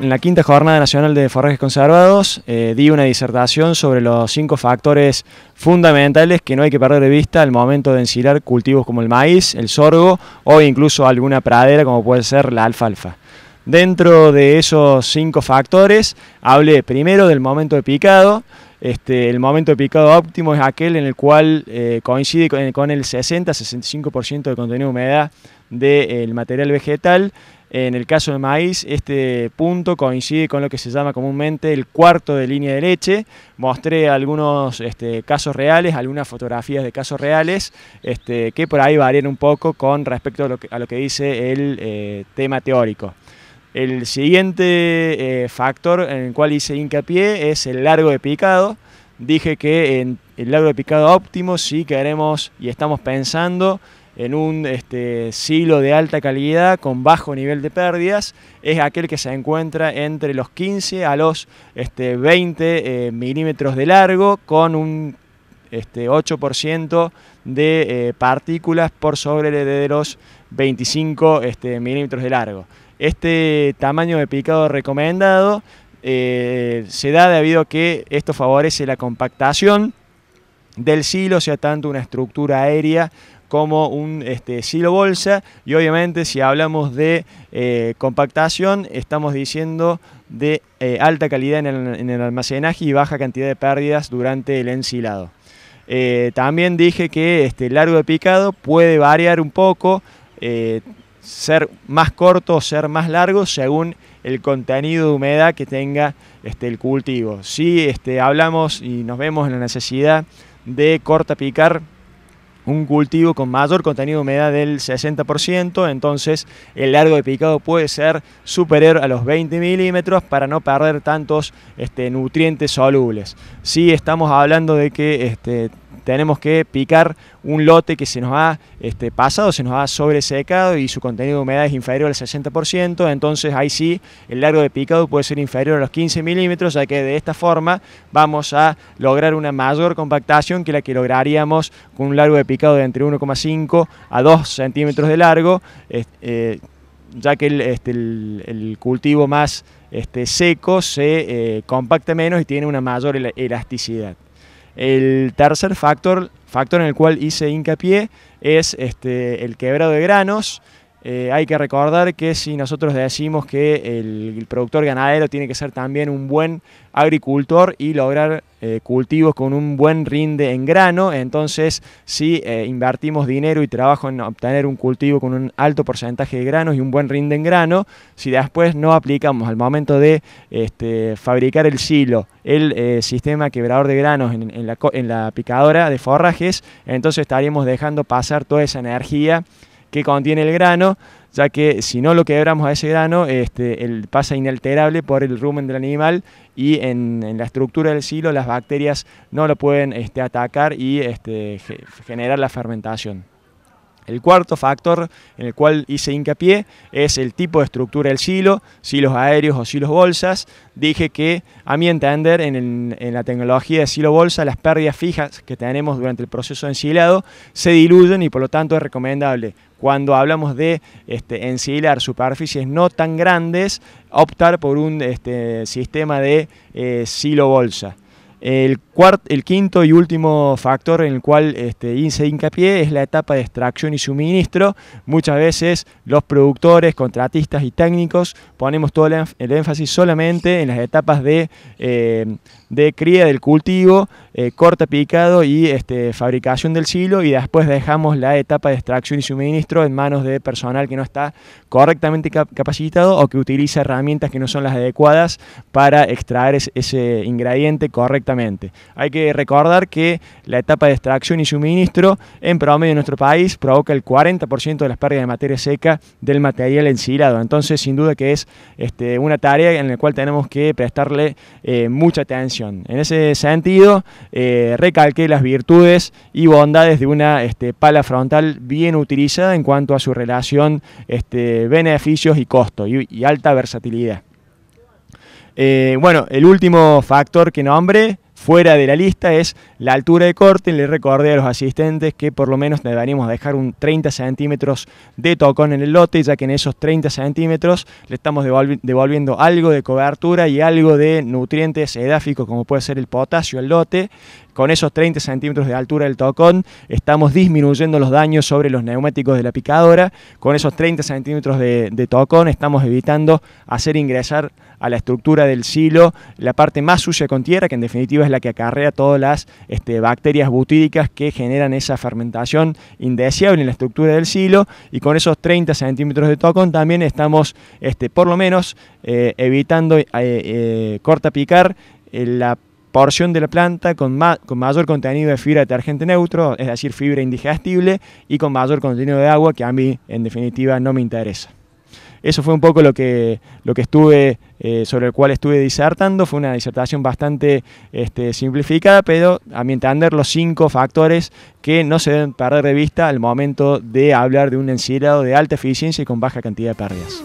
en la quinta jornada nacional de forrajes conservados eh, di una disertación sobre los cinco factores fundamentales que no hay que perder de vista al momento de ensilar cultivos como el maíz, el sorgo o incluso alguna pradera como puede ser la alfalfa. Dentro de esos cinco factores hablé primero del momento de picado, este, el momento de picado óptimo es aquel en el cual eh, coincide con el, 60-65% de contenido de humedad del material vegetal en el caso de maíz, este punto coincide con lo que se llama comúnmente el cuarto de línea de leche. Mostré algunos este, casos reales, algunas fotografías de casos reales, este, que por ahí varían un poco con respecto a lo que, dice el eh, tema teórico. El siguiente eh, factor en el cual hice hincapié es el largo de picado. Dije que en el largo de picado óptimo, si queremos y estamos pensando en un este, silo de alta calidad con bajo nivel de pérdidas es aquel que se encuentra entre los 15 a los 20 este, eh, milímetros de largo con un 8% este, de eh, partículas por sobre de los 25 este, milímetros de largo. Este tamaño de picado recomendado eh, se da debido a que esto favorece la compactación del silo sea tanto una estructura aérea como un este, silo bolsa y obviamente si hablamos de eh, compactación estamos diciendo de eh, alta calidad en el, almacenaje y baja cantidad de pérdidas durante el ensilado. Eh, también dije que este largo de picado puede variar un poco, ser más corto o ser más largo según el contenido de humedad que tenga este, el cultivo. Si este, hablamos y nos vemos en la necesidad de corta picar un cultivo con mayor contenido de humedad del 60%, entonces el largo de picado puede ser superior a los 20 milímetros para no perder tantos este, nutrientes solubles. Si estamos hablando de que este, tenemos que picar un lote que se nos ha este, pasado, se nos ha sobresecado y su contenido de humedad es inferior al 60%, entonces ahí sí el largo de picado puede ser inferior a los 15 milímetros, ya que de esta forma vamos a lograr una mayor compactación que la que lograríamos con un largo de picado de entre 1,5 a 2 centímetros de largo, eh, ya que el, este, cultivo más este, seco se eh, compacta menos y tiene una mayor elasticidad. El tercer factor, factor en el cual hice hincapié, es este, el quebrado de granos. Eh, hay que recordar que si nosotros decimos que el, productor ganadero tiene que ser también un buen agricultor y lograr eh, cultivos con un buen rinde en grano, entonces si eh, invertimos dinero y trabajo en obtener un cultivo con un alto porcentaje de granos y un buen rinde en grano, si después no aplicamos al momento de este, fabricar el silo, el sistema quebrador de granos en la picadora de forrajes, entonces estaríamos dejando pasar toda esa energía que contiene el grano, ya que si no lo quebramos a ese grano, este, el, pasa inalterable por el rumen del animal y en, la estructura del silo las bacterias no lo pueden este, atacar y este, generar la fermentación. El cuarto factor en el cual hice hincapié es el tipo de estructura del silo, silos aéreos o silos bolsas. Dije que, a mi entender, en, en, la tecnología de silo bolsa, las pérdidas fijas que tenemos durante el proceso de ensilado se diluyen y por lo tanto es recomendable cuando hablamos de este, ensilar superficies no tan grandes, optar por un este, sistema de eh, silo bolsa. El, el quinto y último factor en el cual este, se hincapié es la etapa de extracción y suministro. Muchas veces los productores, contratistas y técnicos ponemos todo el, énfasis solamente en las etapas eh, de, cría del cultivo, eh, corta picado y este, fabricación del silo y después dejamos la etapa de extracción y suministro en manos de personal que no está correctamente capacitado o que utiliza herramientas que no son las adecuadas para extraer ese ingrediente correctamente hay que recordar que la etapa de extracción y suministro en promedio en nuestro país provoca el 40% de las pérdidas de materia seca del material ensilado. Entonces, sin duda que es este, una tarea en la cual tenemos que prestarle eh, mucha atención. En ese sentido, eh, recalque recalqué las virtudes y bondades de una este, pala frontal bien utilizada en cuanto a su relación este, beneficios y costo y, alta versatilidad. Eh, bueno, el último factor que nombre fuera de la lista es la altura de corte. Le recordé a los asistentes que por lo menos deberíamos dejar un 30 centímetros de tocón en el lote, ya que en esos 30 centímetros le estamos devolviendo algo de cobertura y algo de nutrientes edáficos, como puede ser el potasio al lote, con esos 30 centímetros de altura del tocón estamos disminuyendo los daños sobre los neumáticos de la picadora. Con esos 30 centímetros de, tocón estamos evitando hacer ingresar a la estructura del silo la parte más sucia con tierra, que en definitiva es la que acarrea todas las este, bacterias butídicas que generan esa fermentación indeseable en la estructura del silo. Y con esos 30 centímetros de tocón también estamos, este, por lo menos, eh, evitando eh, eh, corta picar la porción de la planta con, mayor contenido de fibra de detergente neutro, es decir, fibra indigestible, y con mayor contenido de agua, que a mí, en definitiva, no me interesa. Eso fue un poco lo que, lo que estuve, eh, sobre el cual estuve disertando. Fue una disertación bastante este, simplificada, pero a mi entender los cinco factores que no se deben perder de vista al momento de hablar de un ensilado de alta eficiencia y con baja cantidad de pérdidas.